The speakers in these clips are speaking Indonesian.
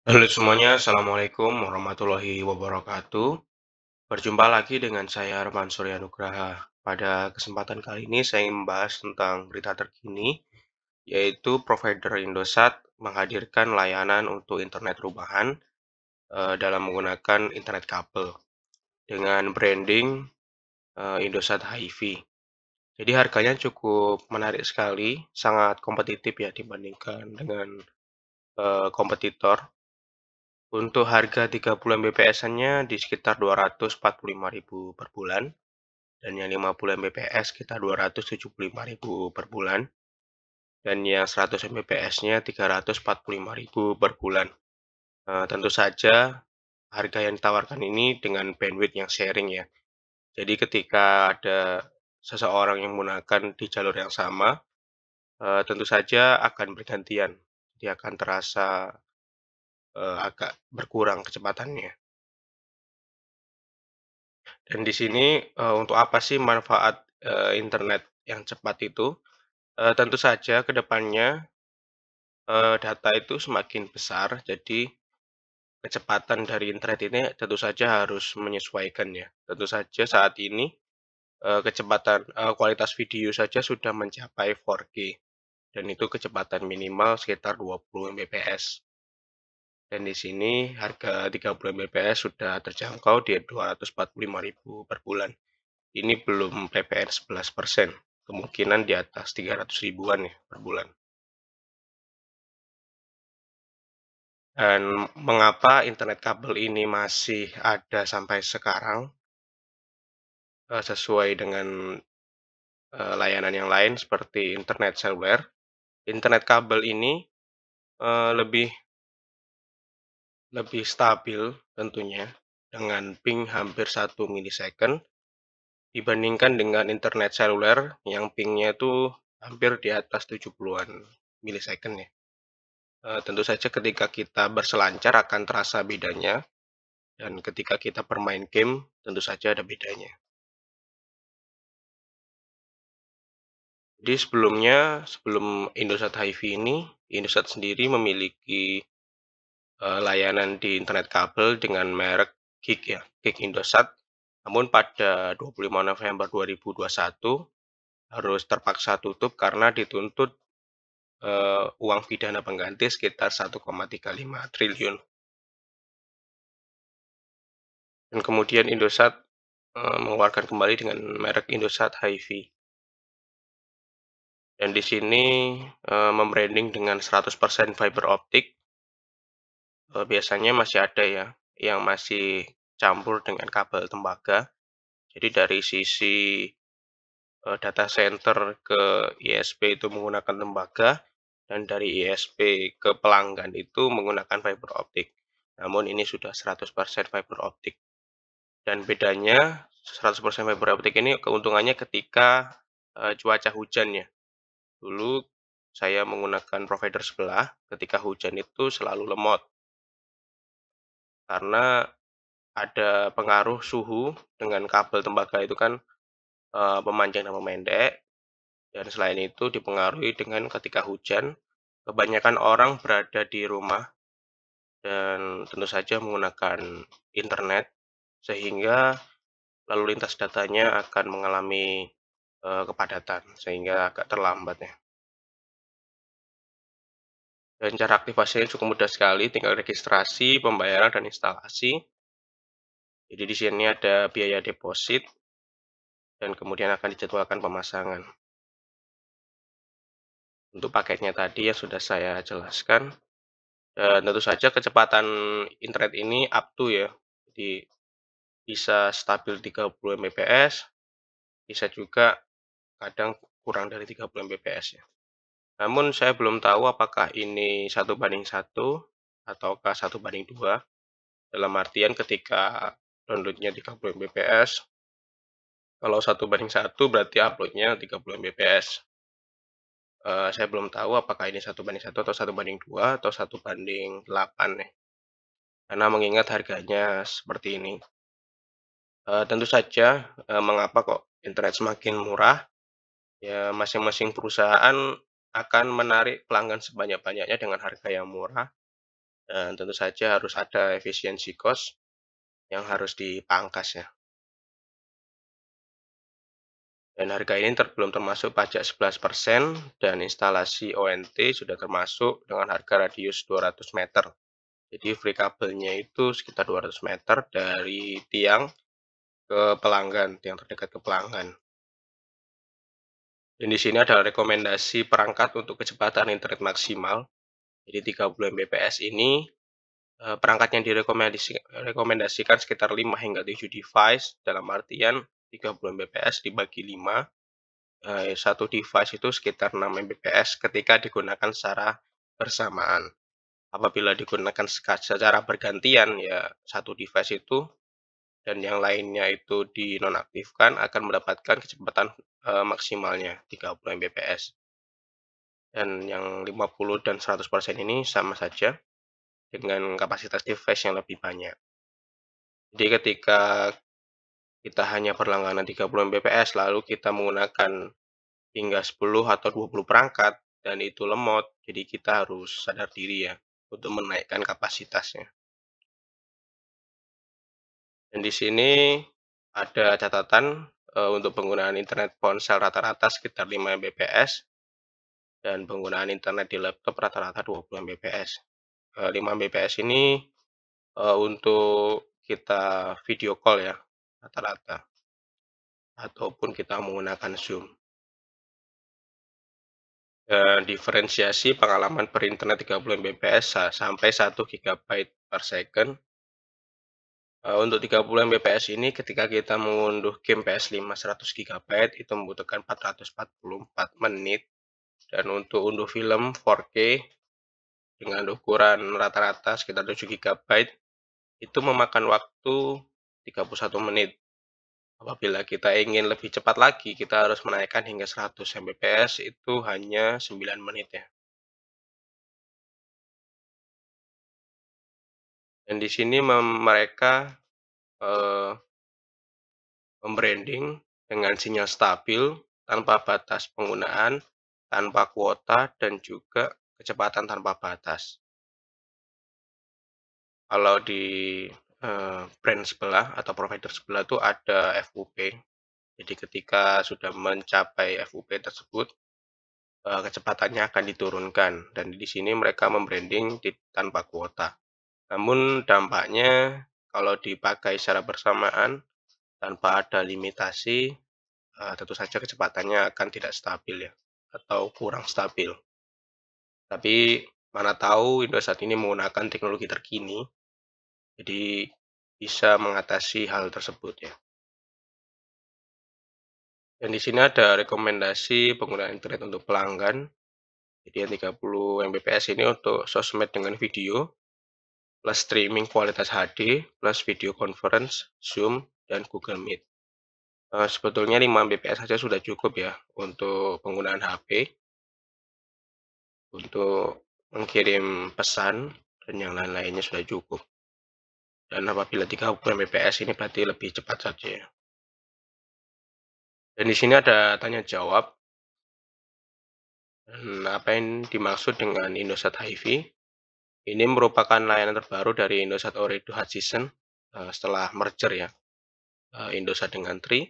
Halo semuanya, Assalamualaikum warahmatullahi wabarakatuh. Berjumpa lagi dengan saya Arman Surya Nugraha. Pada kesempatan kali ini saya ingin membahas tentang berita terkini, yaitu provider Indosat menghadirkan layanan untuk internet rumahan eh, dalam menggunakan internet kabel dengan branding eh, Indosat HIV. Jadi harganya cukup menarik sekali, sangat kompetitif ya dibandingkan dengan eh, kompetitor untuk harga 3 bulan BPS-nya di sekitar 245.000 per bulan dan yang 50 Mbps BPS sekitar 275.000 per bulan dan yang 100 Mbps-nya 345.000 per bulan. Nah, tentu saja harga yang ditawarkan ini dengan bandwidth yang sharing ya. Jadi ketika ada seseorang yang menggunakan di jalur yang sama, eh, tentu saja akan bergantian. Dia akan terasa uh, agak berkurang kecepatannya. Dan di sini, uh, untuk apa sih manfaat, uh, internet yang cepat itu? Uh, tentu saja kedepannya uh, data itu semakin besar, jadi kecepatan dari internet ini tentu saja harus menyesuaikan ya. Tentu saja saat ini, uh, kecepatan uh, kualitas video saja sudah mencapai 4K dan itu kecepatan minimal sekitar 20 Mbps. Dan di sini harga 30 Mbps sudah terjangkau di 245.000 per bulan. Ini belum PPN 11%, kemungkinan di atas 300 ribuan ya per bulan. Dan mengapa internet kabel ini masih ada sampai sekarang? Eh, sesuai dengan eh, layanan yang lain seperti internet seluler, internet kabel ini eh, lebih lebih stabil tentunya dengan ping hampir 1 milisecond dibandingkan dengan internet seluler yang pingnya itu hampir di atas 70-an milisecond ya. E, tentu saja ketika kita berselancar akan terasa bedanya dan ketika kita bermain game tentu saja ada bedanya. Jadi sebelumnya, sebelum Indosat HiFi ini, Indosat sendiri memiliki Eh, layanan di internet kabel dengan merek GIG ya, GIG Indosat. Namun pada 25 November 2021 harus terpaksa tutup karena dituntut uh, uang pidana pengganti sekitar 1,35 triliun. Dan kemudian Indosat uh, mengeluarkan kembali dengan merek Indosat HiFi. Dan di sini uh, membranding dengan 100% fiber optik Eh, biasanya masih ada ya yang masih campur dengan kabel tembaga. Jadi dari sisi eh, data center ke ISP itu menggunakan tembaga dan dari ISP ke pelanggan itu menggunakan fiber optik. Namun ini sudah 100% fiber optik. Dan bedanya 100% fiber optik ini keuntungannya ketika eh, cuaca hujan ya. Dulu saya menggunakan provider sebelah ketika hujan itu selalu lemot karena ada pengaruh suhu dengan kabel tembaga itu kan e, memanjang dan memendek dan selain itu dipengaruhi dengan ketika hujan kebanyakan orang berada di rumah dan tentu saja menggunakan internet sehingga lalu lintas datanya akan mengalami e, kepadatan sehingga agak terlambatnya dan cara aktivasinya cukup mudah sekali, tinggal registrasi, pembayaran, dan instalasi. Jadi di sini ada biaya deposit, dan kemudian akan dijadwalkan pemasangan. Untuk paketnya tadi yang sudah saya jelaskan, dan eh, tentu saja kecepatan internet ini up to ya, jadi bisa stabil 30 Mbps, bisa juga kadang kurang dari 30 Mbps ya. Namun saya belum tahu apakah ini satu banding satu ataukah satu banding dua. Dalam artian ketika downloadnya 30 Mbps, kalau satu banding satu berarti uploadnya 30 Mbps. Uh, saya belum tahu apakah ini satu banding satu atau satu banding dua atau satu banding delapan nih. Karena mengingat harganya seperti ini. Uh, tentu saja uh, mengapa kok internet semakin murah? Ya masing-masing perusahaan akan menarik pelanggan sebanyak-banyaknya dengan harga yang murah. Dan tentu saja harus ada efisiensi cost yang harus dipangkas ya. Dan harga ini ter belum termasuk pajak 11% dan instalasi ONT sudah termasuk dengan harga radius 200 meter. Jadi free kabelnya itu sekitar 200 meter dari tiang ke pelanggan, tiang terdekat ke pelanggan. Dan di sini ada rekomendasi perangkat untuk kecepatan internet maksimal. Jadi 30 Mbps ini eh, perangkat yang direkomendasikan sekitar 5 hingga 7 device dalam artian 30 Mbps dibagi 5. Eh, satu device itu sekitar 6 Mbps ketika digunakan secara bersamaan. Apabila digunakan secara bergantian ya satu device itu dan yang lainnya itu dinonaktifkan akan mendapatkan kecepatan uh, maksimalnya 30 Mbps. Dan yang 50 dan 100% ini sama saja dengan kapasitas device yang lebih banyak. Jadi ketika kita hanya berlangganan 30 Mbps lalu kita menggunakan hingga 10 atau 20 perangkat dan itu lemot, jadi kita harus sadar diri ya untuk menaikkan kapasitasnya. Dan di sini ada catatan Eh, untuk penggunaan internet ponsel rata-rata sekitar 5 Mbps dan penggunaan internet di laptop rata-rata 20 Mbps. 5 eh, Mbps ini eh, untuk kita video call ya rata-rata ataupun kita menggunakan Zoom. Dan diferensiasi pengalaman berinternet 30 Mbps sampai 1 GB per second Eh, untuk 30 Mbps ini ketika kita mengunduh game PS5 100 GB itu membutuhkan 444 menit dan untuk unduh film 4K dengan ukuran rata-rata sekitar 7 GB itu memakan waktu 31 menit. Apabila kita ingin lebih cepat lagi, kita harus menaikkan hingga 100 Mbps itu hanya 9 menit ya. Dan di sini mereka eh, membranding dengan sinyal stabil tanpa batas penggunaan, tanpa kuota, dan juga kecepatan tanpa batas. Kalau di eh, brand sebelah atau provider sebelah itu ada FUP. Jadi ketika sudah mencapai FUP tersebut, eh, kecepatannya akan diturunkan. Dan di sini mereka membranding tanpa kuota. Namun dampaknya kalau dipakai secara bersamaan tanpa ada limitasi, eh, tentu saja kecepatannya akan tidak stabil ya, atau kurang stabil. Tapi mana tahu Indosat ini menggunakan teknologi terkini, jadi bisa mengatasi hal tersebut ya. Dan di sini ada rekomendasi penggunaan internet untuk pelanggan. Jadi yang 30 Mbps ini untuk sosmed dengan video, plus streaming kualitas HD, plus video conference, Zoom, dan Google Meet. Eh, sebetulnya 5 Mbps saja sudah cukup ya untuk penggunaan HP, untuk mengirim pesan, dan yang lain-lainnya sudah cukup. Dan apabila 30 Mbps ini berarti lebih cepat saja ya. Dan di sini ada tanya jawab. Dan apa yang dimaksud dengan Indosat HiFi? Ini merupakan layanan terbaru dari Indosat Ooredoo Hutchison eh, setelah merger ya, eh, Indosat dengan Tri.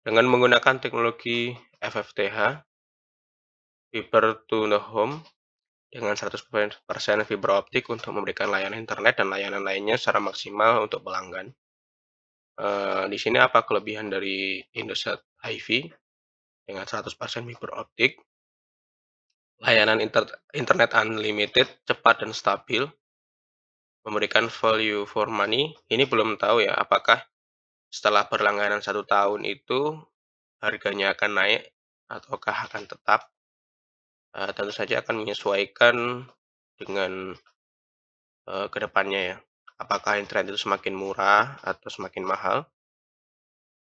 Dengan menggunakan teknologi FFTH, fiber to the home, dengan 100% fiber optik untuk memberikan layanan internet dan layanan lainnya secara maksimal untuk pelanggan. Eh, di sini apa kelebihan dari Indosat IV dengan 100% fiber optik? layanan inter internet unlimited, cepat dan stabil, memberikan value for money. Ini belum tahu ya, apakah setelah berlangganan satu tahun itu harganya akan naik ataukah akan tetap. Uh, tentu saja akan menyesuaikan dengan uh, kedepannya ya. Apakah internet itu semakin murah atau semakin mahal?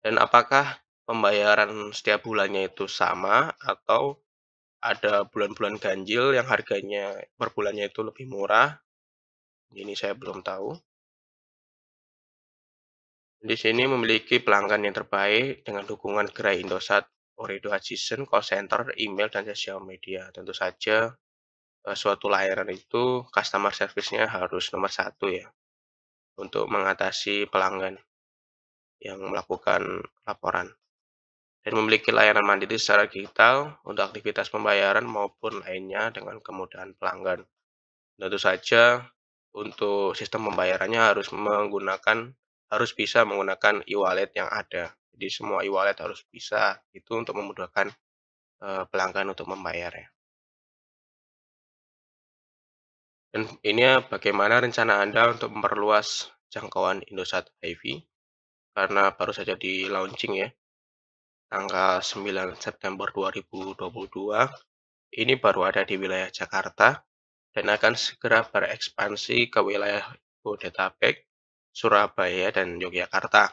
Dan apakah pembayaran setiap bulannya itu sama atau ada bulan-bulan ganjil yang harganya per bulannya itu lebih murah. Ini saya belum tahu. Di sini memiliki pelanggan yang terbaik dengan dukungan gerai Indosat, Orido Adjacent, call center, email, dan sosial media. Tentu saja eh, suatu layanan itu customer service-nya harus nomor satu ya untuk mengatasi pelanggan yang melakukan laporan dan memiliki layanan mandiri secara digital untuk aktivitas pembayaran maupun lainnya dengan kemudahan pelanggan. Tentu saja untuk sistem pembayarannya harus menggunakan harus bisa menggunakan e-wallet yang ada. Jadi semua e-wallet harus bisa itu untuk memudahkan eh, pelanggan untuk membayarnya. Dan ini ya, bagaimana rencana Anda untuk memperluas jangkauan Indosat IV karena baru saja di launching ya tanggal 9 September 2022 ini baru ada di wilayah Jakarta dan akan segera berekspansi ke wilayah Bodetabek, Surabaya, dan Yogyakarta.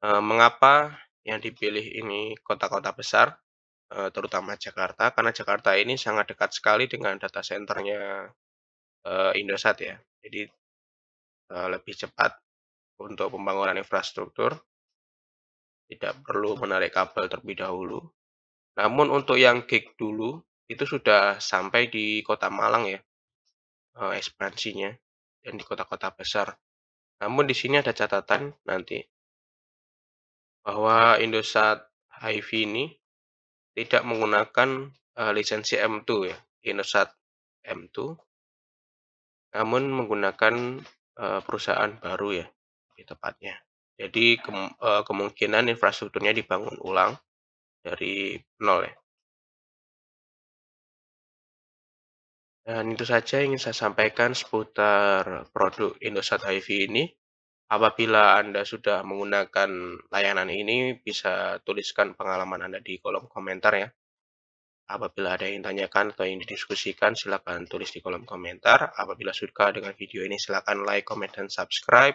E, mengapa yang dipilih ini kota-kota besar, e, terutama Jakarta? Karena Jakarta ini sangat dekat sekali dengan data centernya e, Indosat ya. Jadi e, lebih cepat untuk pembangunan infrastruktur tidak perlu menarik kabel terlebih dahulu. Namun untuk yang gig dulu itu sudah sampai di kota Malang ya eh, ekspansinya dan di kota-kota besar. Namun di sini ada catatan nanti bahwa Indosat HIV ini tidak menggunakan uh, lisensi M2 ya, Indosat M2, namun menggunakan uh, perusahaan baru ya, lebih tepatnya. Jadi ke, uh, eh, kemungkinan infrastrukturnya dibangun ulang dari nol ya. Dan itu saja yang ingin saya sampaikan seputar produk Indosat HIV ini. Apabila Anda sudah menggunakan layanan ini, bisa tuliskan pengalaman Anda di kolom komentar ya. Apabila ada yang ditanyakan atau yang didiskusikan, silakan tulis di kolom komentar. Apabila suka dengan video ini, silakan like, comment, dan subscribe.